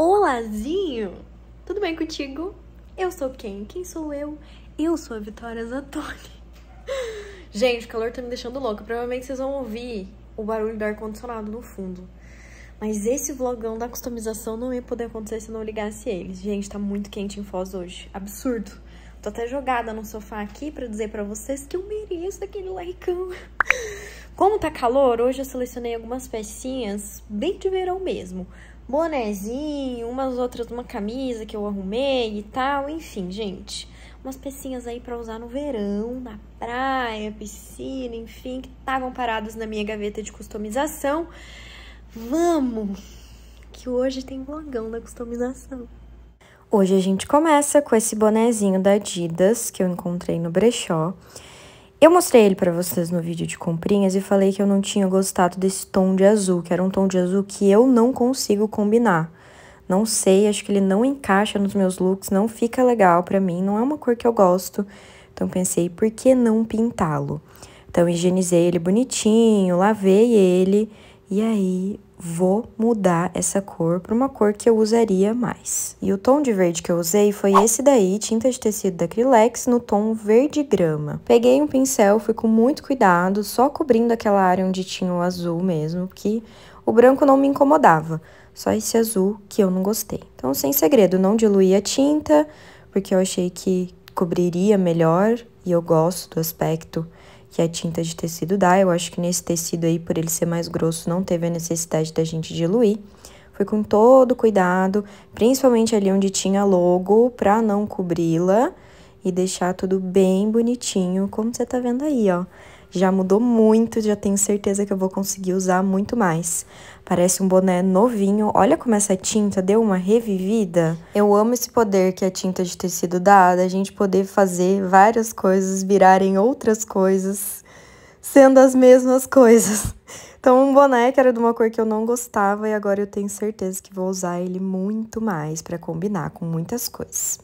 Olazinho! Tudo bem contigo? Eu sou quem? Quem sou eu? Eu sou a Vitória Zatoni. Gente, o calor tá me deixando louca. Provavelmente vocês vão ouvir o barulho do ar-condicionado no fundo. Mas esse vlogão da customização não ia poder acontecer se eu não ligasse eles. Gente, tá muito quente em Foz hoje. Absurdo. Tô até jogada no sofá aqui pra dizer pra vocês que eu mereço aquele laicão. Como tá calor, hoje eu selecionei algumas pecinhas bem de verão mesmo bonezinho, umas outras, uma camisa que eu arrumei e tal. Enfim, gente, umas pecinhas aí para usar no verão, na praia, piscina, enfim, que estavam parados na minha gaveta de customização. Vamos! Que hoje tem vlogão da customização. Hoje a gente começa com esse bonezinho da Adidas que eu encontrei no brechó. Eu mostrei ele para vocês no vídeo de comprinhas e falei que eu não tinha gostado desse tom de azul, que era um tom de azul que eu não consigo combinar. Não sei, acho que ele não encaixa nos meus looks, não fica legal para mim, não é uma cor que eu gosto. Então pensei, por que não pintá-lo? Então higienizei ele bonitinho, lavei ele e aí vou mudar essa cor para uma cor que eu usaria mais. E o tom de verde que eu usei foi esse daí, tinta de tecido da Acrylex, no tom verde grama. Peguei um pincel, fui com muito cuidado, só cobrindo aquela área onde tinha o azul mesmo, que o branco não me incomodava, só esse azul que eu não gostei. Então, sem segredo, não diluí a tinta, porque eu achei que cobriria melhor e eu gosto do aspecto que a tinta de tecido dá. Eu acho que nesse tecido aí, por ele ser mais grosso, não teve a necessidade da gente diluir. Foi com todo cuidado, principalmente ali onde tinha logo, pra não cobri-la e deixar tudo bem bonitinho, como você tá vendo aí, ó já mudou muito, já tenho certeza que eu vou conseguir usar muito mais. Parece um boné novinho, olha como essa tinta deu uma revivida. Eu amo esse poder que é a tinta de tecido dá, da gente poder fazer várias coisas virarem outras coisas, sendo as mesmas coisas. Então, um boné que era de uma cor que eu não gostava e agora eu tenho certeza que vou usar ele muito mais para combinar com muitas coisas.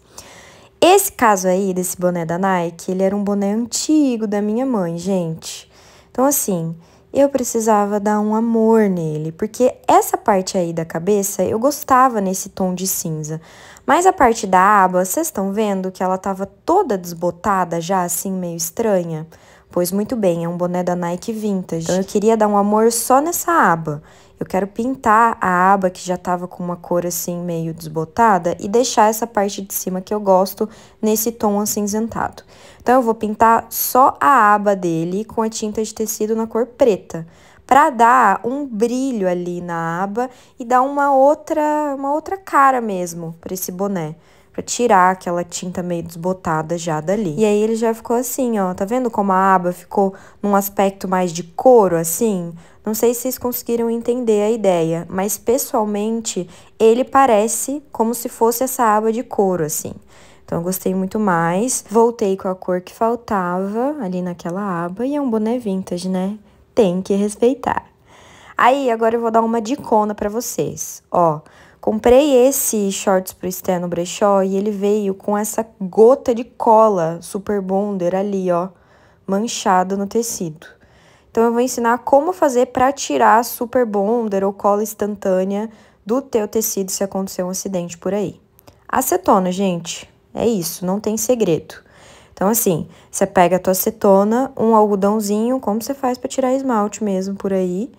Esse caso aí, desse boné da Nike, ele era um boné antigo da minha mãe, gente. Então, assim, eu precisava dar um amor nele, porque essa parte aí da cabeça eu gostava nesse tom de cinza. Mas a parte da aba, vocês estão vendo que ela tava toda desbotada já, assim, meio estranha? Pois muito bem, é um boné da Nike Vintage. Então eu queria dar um amor só nessa aba. Eu quero pintar a aba que já estava com uma cor assim meio desbotada e deixar essa parte de cima que eu gosto nesse tom acinzentado. Então eu vou pintar só a aba dele com a tinta de tecido na cor preta, para dar um brilho ali na aba e dar uma outra, uma outra cara mesmo para esse boné para tirar aquela tinta meio desbotada já dali. E aí ele já ficou assim, ó, tá vendo como a aba ficou num aspecto mais de couro assim? Não sei se vocês conseguiram entender a ideia, mas pessoalmente ele parece como se fosse essa aba de couro assim. Então eu gostei muito mais. Voltei com a cor que faltava ali naquela aba e é um boné vintage, né? Tem que respeitar. Aí, agora eu vou dar uma dicona para vocês. Ó, Comprei esse shorts pro no Brechó e ele veio com essa gota de cola Super Bonder ali, ó, manchada no tecido. Então eu vou ensinar como fazer para tirar Super Bonder ou cola instantânea do teu tecido se acontecer um acidente por aí. Acetona, gente, é isso, não tem segredo. Então assim, você pega a tua acetona, um algodãozinho, como você faz para tirar esmalte mesmo por aí,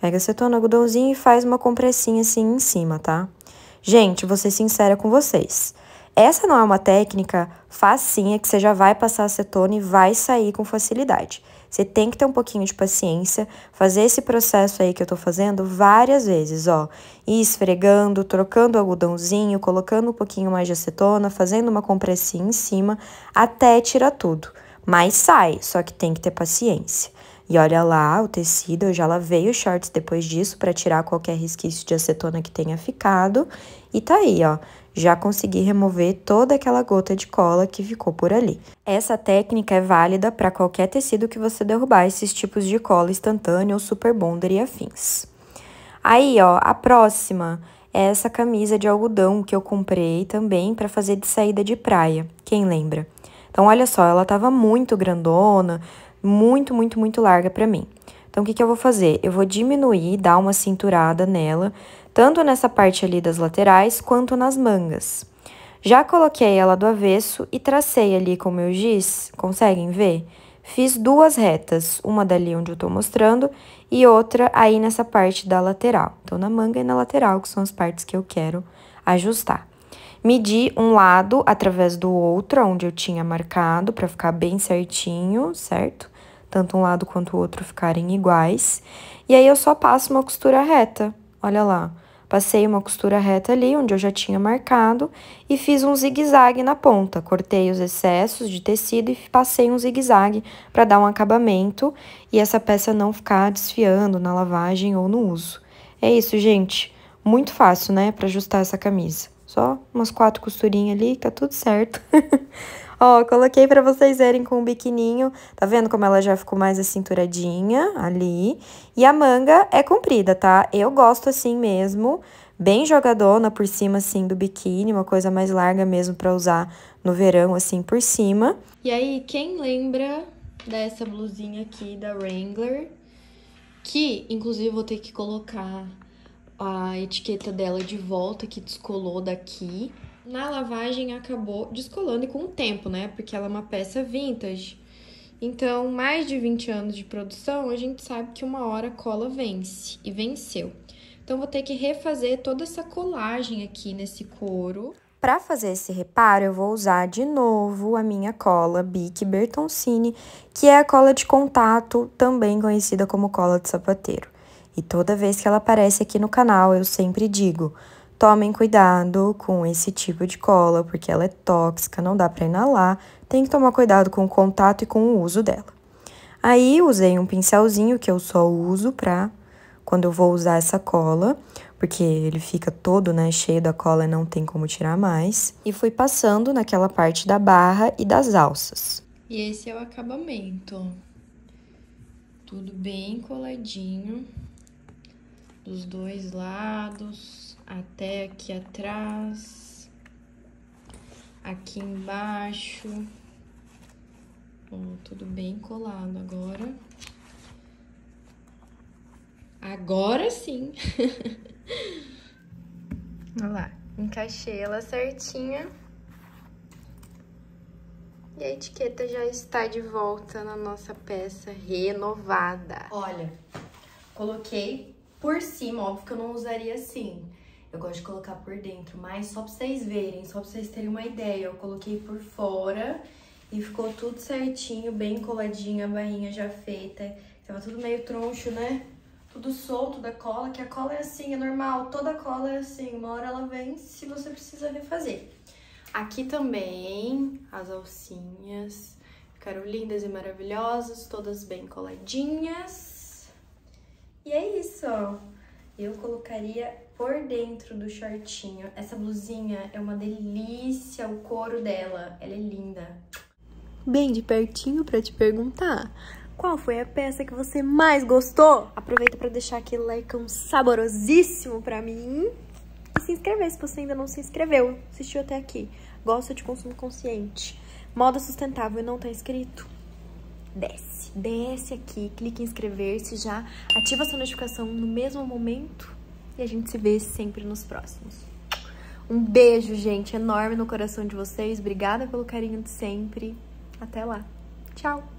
Pega acetona, algodãozinho e faz uma compressinha assim em cima, tá? Gente, vou ser sincera com vocês. Essa não é uma técnica facinha que você já vai passar acetona e vai sair com facilidade. Você tem que ter um pouquinho de paciência, fazer esse processo aí que eu tô fazendo várias vezes, ó. E esfregando, trocando o algodãozinho, colocando um pouquinho mais de acetona, fazendo uma compressinha em cima, até tirar tudo. Mas sai, só que tem que ter paciência. E olha lá, o tecido, eu já lavei os shorts depois disso para tirar qualquer resquício de acetona que tenha ficado. E tá aí, ó, já consegui remover toda aquela gota de cola que ficou por ali. Essa técnica é válida para qualquer tecido que você derrubar esses tipos de cola instantânea ou super bonder e afins. Aí, ó, a próxima é essa camisa de algodão que eu comprei também para fazer de saída de praia, quem lembra? Então, olha só, ela tava muito grandona, muito, muito, muito larga para mim. Então, o que, que eu vou fazer? Eu vou diminuir, dar uma cinturada nela, tanto nessa parte ali das laterais, quanto nas mangas. Já coloquei ela do avesso e tracei ali com o meu giz, conseguem ver? Fiz duas retas, uma dali onde eu tô mostrando e outra aí nessa parte da lateral. Então, na manga e na lateral, que são as partes que eu quero ajustar. Medi um lado através do outro, onde eu tinha marcado, para ficar bem certinho, certo? tanto um lado quanto o outro ficarem iguais. E aí eu só passo uma costura reta, olha lá. Passei uma costura reta ali, onde eu já tinha marcado, e fiz um zigue-zague na ponta. Cortei os excessos de tecido e passei um zigue-zague para dar um acabamento e essa peça não ficar desfiando na lavagem ou no uso. É isso, gente. Muito fácil, né, para ajustar essa camisa. Só umas quatro costurinhas ali, tá tudo certo. Ó, coloquei para vocês verem com o biquininho. Tá vendo como ela já ficou mais acinturadinha ali? E a manga é comprida, tá? Eu gosto assim mesmo, bem jogadona por cima assim do biquíni, uma coisa mais larga mesmo para usar no verão assim por cima. E aí, quem lembra dessa blusinha aqui da Wrangler? Que, inclusive, vou ter que colocar a etiqueta dela de volta que descolou daqui na lavagem acabou descolando e com o tempo, né? Porque ela é uma peça vintage. Então, mais de 20 anos de produção, a gente sabe que uma hora a cola vence e venceu. Então, vou ter que refazer toda essa colagem aqui nesse couro. Para fazer esse reparo, eu vou usar de novo a minha cola Bic Bertoncini, que é a cola de contato, também conhecida como cola de sapateiro. E toda vez que ela aparece aqui no canal, eu sempre digo: Tomem cuidado com esse tipo de cola, porque ela é tóxica, não dá para inalar, tem que tomar cuidado com o contato e com o uso dela. Aí usei um pincelzinho que eu só uso para quando eu vou usar essa cola, porque ele fica todo, né, cheio da cola e não tem como tirar mais. E fui passando naquela parte da barra e das alças. E esse é o acabamento. Tudo bem coladinho dos dois lados até aqui atrás, aqui embaixo. Bom, tudo bem colado agora. Agora sim! Olha lá, encaixei ela certinha. E a etiqueta já está de volta na nossa peça renovada. Olha, coloquei por cima, óbvio que eu não usaria assim. Eu gosto de colocar por dentro, mas só pra vocês verem, só pra vocês terem uma ideia. Eu coloquei por fora e ficou tudo certinho, bem coladinho, a bainha já feita. Tava tudo meio troncho, né? Tudo solto da cola, que a cola é assim, é normal. Toda cola é assim, uma hora ela vem se você precisa refazer. Aqui também as alcinhas ficaram lindas e maravilhosas, todas bem coladinhas. E é isso, ó. Eu colocaria por dentro do shortinho. Essa blusinha é uma delícia, o couro dela, ela é linda. Bem de pertinho para te perguntar, qual foi a peça que você mais gostou? Aproveita para deixar aquele like um saborosíssimo para mim e se inscrever se você ainda não se inscreveu, assistiu até aqui. Gosta de consumo consciente, moda sustentável e não tá inscrito? Desce, desce aqui, clique em inscrever-se já, ativa sua notificação no mesmo momento e a gente se vê sempre nos próximos. Um beijo, gente, enorme no coração de vocês. Obrigada pelo carinho de sempre. Até lá. Tchau!